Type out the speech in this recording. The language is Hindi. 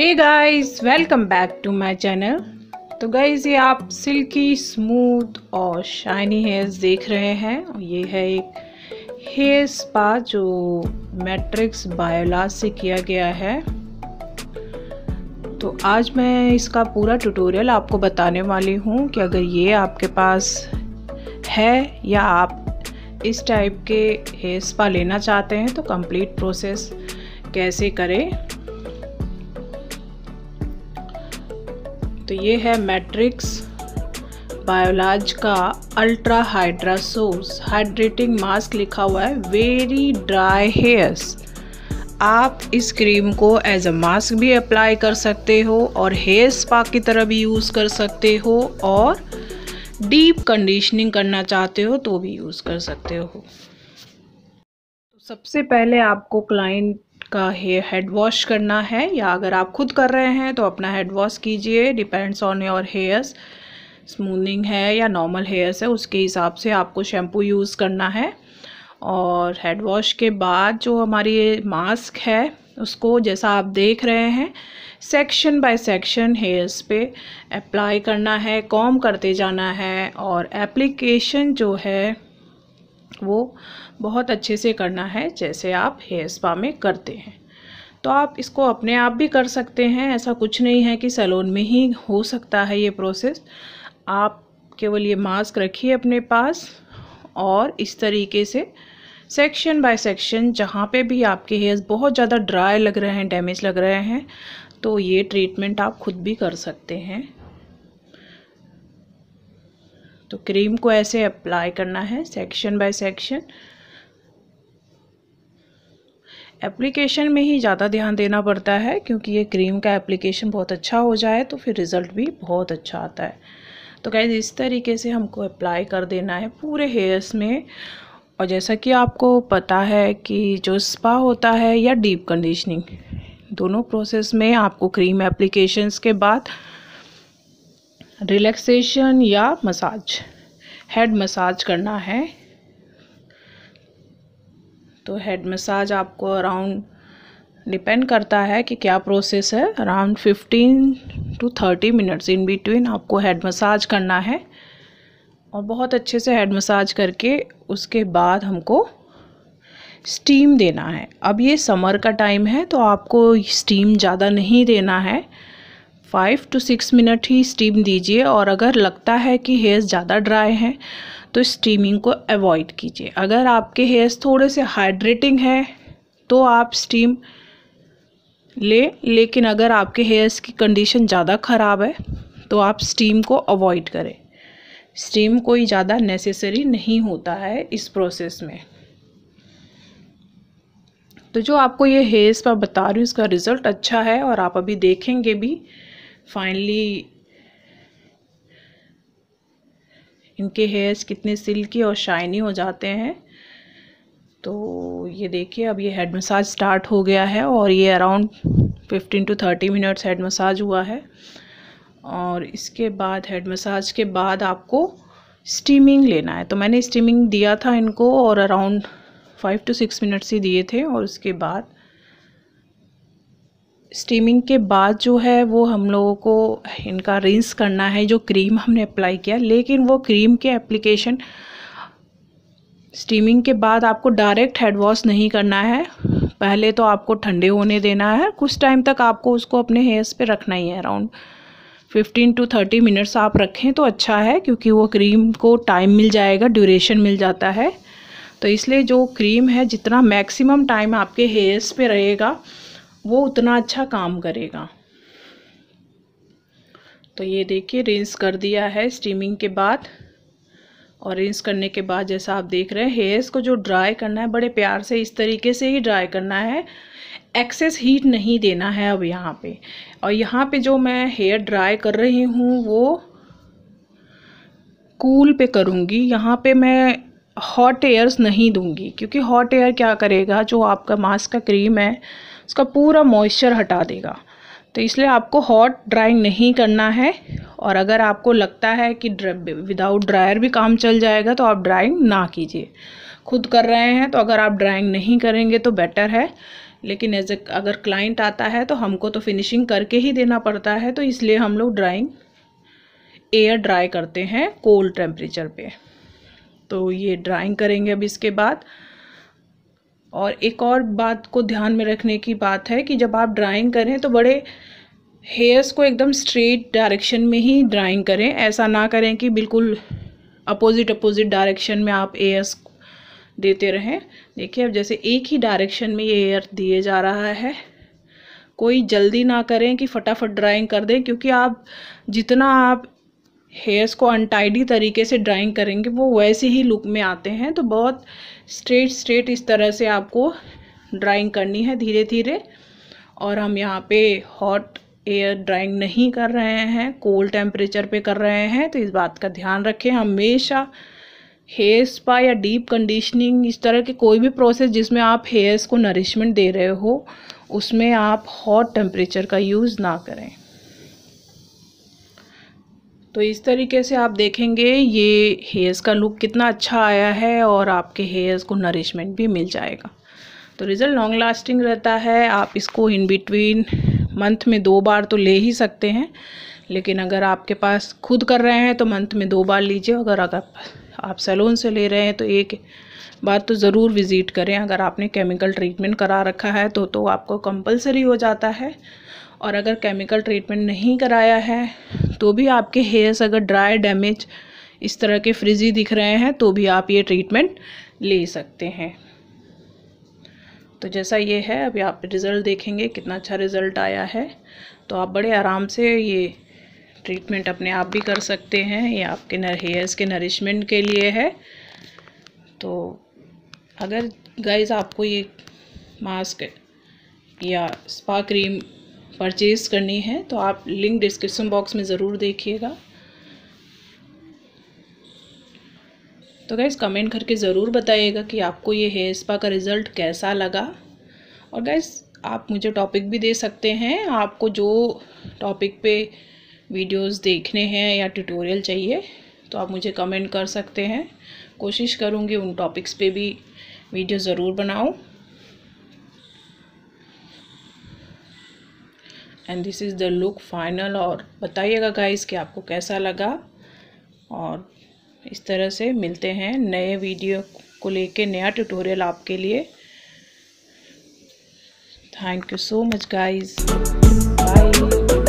hey guys welcome back to my channel तो गाइस ये आप सिल्की स्मूथ और शाइनी हेयर्स देख रहे हैं ये है एक हेयर स्पा जो मैट्रिक्स बायोलाज से किया गया है तो आज मैं इसका पूरा ट्यूटोरियल आपको बताने वाली हूँ कि अगर ये आपके पास है या आप इस टाइप के हेयर स्पा लेना चाहते हैं तो कंप्लीट प्रोसेस कैसे करें तो ये है मैट्रिक्स बायोलाज का ultra hydra source hydrating mask लिखा हुआ है वेरी ड्राई हेयर्स आप इस क्रीम को एज अ मास्क भी अप्लाई कर सकते हो और हेयर स्पा की तरह भी यूज़ कर सकते हो और डीप कंडीशनिंग करना चाहते हो तो भी यूज़ कर सकते हो तो सबसे पहले आपको क्लाइंट का हेयर हेड वॉश करना है या अगर आप खुद कर रहे हैं तो अपना हेड वॉश कीजिए depends on your hairs smoothening है या नॉर्मल हेयर्स है उसके हिसाब से आपको शैम्पू यूज़ करना है और हेड वॉश के बाद जो हमारी मास्क है उसको जैसा आप देख रहे हैं सेक्शन बाय सेक्शन हेयर्स पे अप्लाई करना है कॉम करते जाना है और एप्लीकेशन जो है वो बहुत अच्छे से करना है जैसे आप हेयर स्पा में करते हैं तो आप इसको अपने आप भी कर सकते हैं ऐसा कुछ नहीं है कि सैलून में ही हो सकता है ये प्रोसेस आप केवल ये मास्क रखिए अपने पास और इस तरीके से सेक्शन बाय सेक्शन जहाँ पे भी आपके हेयर्स बहुत ज़्यादा ड्राई लग रहे हैं डैमेज लग रहे हैं तो ये ट्रीटमेंट आप खुद भी कर सकते हैं तो क्रीम को ऐसे अप्लाई करना है सेक्शन बाय सेक्शन एप्लीकेशन में ही ज़्यादा ध्यान देना पड़ता है क्योंकि ये क्रीम का एप्लीकेशन बहुत अच्छा हो जाए तो फिर रिज़ल्ट भी बहुत अच्छा आता है तो कैसे इस तरीके से हमको अप्लाई कर देना है पूरे हेयर्स में और जैसा कि आपको पता है कि जो स्पा होता है या डीप कंडीशनिंग दोनों प्रोसेस में आपको क्रीम एप्लीकेशंस के बाद रिलैक्सेशन या मसाज हेड मसाज करना है तो हेड मसाज आपको अराउंड डिपेंड करता है कि क्या प्रोसेस है around fifteen to thirty minutes in between आपको हेड मसाज करना है और बहुत अच्छे से हेड मसाज करके उसके बाद हमको स्टीम देना है अब ये समर का टाइम है तो आपको स्टीम ज़्यादा नहीं देना है फाइव टू सिक्स मिनट ही स्टीम दीजिए और अगर लगता है कि हेयर्स ज़्यादा ड्राई हैं तो स्टीमिंग को अवॉइड कीजिए अगर आपके हेयर्स थोड़े से हाइड्रेटिंग है तो आप स्टीम ले लेकिन अगर आपके हेयर्स की कंडीशन ज़्यादा ख़राब है तो आप स्टीम को अवॉइड करें स्टीम कोई ज़्यादा नेसेसरी नहीं होता है इस प्रोसेस में तो जो आपको ये हेयर्स पर बता रही हूँ इसका रिज़ल्ट अच्छा है और आप अभी देखेंगे भी फाइनली इनके हेयर्स कितने सिल्की और शाइनी हो जाते हैं तो ये देखिए अब ये हेड मसाज स्टार्ट हो गया है और ये around 15 to 30 minutes head massage हुआ है और इसके बाद हेड मसाज के बाद आपको स्टीमिंग लेना है तो मैंने स्टीमिंग दिया था इनको और around five to six minutes ही दिए थे और उसके बाद स्टीमिंग के बाद जो है वो हम लोगों को इनका रिंस करना है जो क्रीम हमने अप्लाई किया लेकिन वो क्रीम के एप्लीकेशन स्टीमिंग के बाद आपको डायरेक्ट हेड वॉश नहीं करना है पहले तो आपको ठंडे होने देना है कुछ टाइम तक आपको उसको अपने हेयर्स पे रखना ही है अराउंड 15 टू 30 मिनट्स आप रखें तो अच्छा है क्योंकि वो क्रीम को टाइम मिल जाएगा ड्यूरेशन मिल जाता है तो इसलिए जो क्रीम है जितना मैक्सिमम टाइम आपके हेयर्स पे रहेगा वो उतना अच्छा काम करेगा तो ये देखिए रिंस कर दिया है स्टीमिंग के बाद और रिंस करने के बाद जैसा आप देख रहे हैं हेयर्स को जो ड्राई करना है बड़े प्यार से इस तरीके से ही ड्राई करना है एक्सेस हीट नहीं देना है अब यहाँ पे और यहाँ पे जो मैं हेयर ड्राई कर रही हूँ वो कूल पे करूँगी यहाँ पे मैं हॉट एयर्स नहीं दूँगी क्योंकि हॉट एयर क्या करेगा जो आपका मास्क का क्रीम है उसका पूरा मॉइस्चर हटा देगा तो इसलिए आपको हॉट ड्राइंग नहीं करना है और अगर आपको लगता है कि विदाउट ड्रायर भी काम चल जाएगा तो आप ड्राइंग ना कीजिए खुद कर रहे हैं तो अगर आप ड्राइंग नहीं करेंगे तो बेटर है लेकिन एज अगर क्लाइंट आता है तो हमको तो फिनिशिंग करके ही देना पड़ता है तो इसलिए हम लोग ड्राइंग एयर ड्राई करते हैं कोल्ड टेम्परेचर पे तो ये ड्राइंग करेंगे अब इसके बाद और एक और बात को ध्यान में रखने की बात है कि जब आप ड्राइंग करें तो बड़े हेयर्स को एकदम स्ट्रेट डायरेक्शन में ही ड्राइंग करें ऐसा ना करें कि बिल्कुल अपोजिट अपोजिट डायरेक्शन में आप एयर्स देते रहें देखिए अब जैसे एक ही डायरेक्शन में ये एयर दिए जा रहा है कोई जल्दी ना करें कि फटाफट ड्राइंग कर दें क्योंकि आप जितना आप हेयर्स को अनटाइडी तरीके से ड्राइंग करेंगे वो वैसे ही लुक में आते हैं तो बहुत स्ट्रेट स्ट्रेट इस तरह से आपको ड्राइंग करनी है धीरे धीरे और हम यहाँ पे हॉट एयर ड्राइंग नहीं कर रहे हैं कोल्ड टेम्परेचर पे कर रहे हैं तो इस बात का ध्यान रखें हमेशा हेयर स्पा या डीप कंडीशनिंग इस तरह के कोई भी प्रोसेस जिसमें आप हेयर्स को नरिशमेंट दे रहे हो उसमें आप हॉट टेम्परेचर का यूज़ ना करें तो इस तरीके से आप देखेंगे ये हेयर्स का लुक कितना अच्छा आया है और आपके हेयर्स को नरिशमेंट भी मिल जाएगा तो रिज़ल्ट लॉन्ग लास्टिंग रहता है आप इसको इन बिटवीन मंथ में दो बार तो ले ही सकते हैं लेकिन अगर आपके पास खुद कर रहे हैं तो मंथ में दो बार लीजिए अगर अगर आप सैलून से ले रहे हैं तो एक बार तो ज़रूर विज़िट करें अगर आपने केमिकल ट्रीटमेंट करा रखा है तो तो आपको कंपलसरी हो जाता है और अगर केमिकल ट्रीटमेंट नहीं कराया है तो भी आपके हेयर्स अगर ड्राई डैमेज इस तरह के फ्रिजी दिख रहे हैं तो भी आप ये ट्रीटमेंट ले सकते हैं तो जैसा ये है अभी आप रिज़ल्ट देखेंगे कितना अच्छा रिज़ल्ट आया है तो आप बड़े आराम से ये ट्रीटमेंट अपने आप भी कर सकते हैं ये आपके नर हेयर्स के नरिशमेंट के लिए है तो अगर गाइज आपको ये मास्क या स्पा क्रीम परचेज करनी है तो आप लिंक डिस्क्रिप्शन बॉक्स में ज़रूर देखिएगा तो गैस कमेंट करके ज़रूर बताइएगा कि आपको ये हेयर स्पा का रिज़ल्ट कैसा लगा और गैस आप मुझे टॉपिक भी दे सकते हैं आपको जो टॉपिक पे वीडियोस देखने हैं या ट्यूटोरियल चाहिए तो आप मुझे कमेंट कर सकते हैं कोशिश करूँगी उन टॉपिक्स पे भी वीडियो ज़रूर बनाऊँ and this is the look final और बताइएगा गाइस कि आपको कैसा लगा और इस तरह से मिलते हैं नए वीडियो को लेके नया ट्यूटोरियल आपके लिए thank you so much guys bye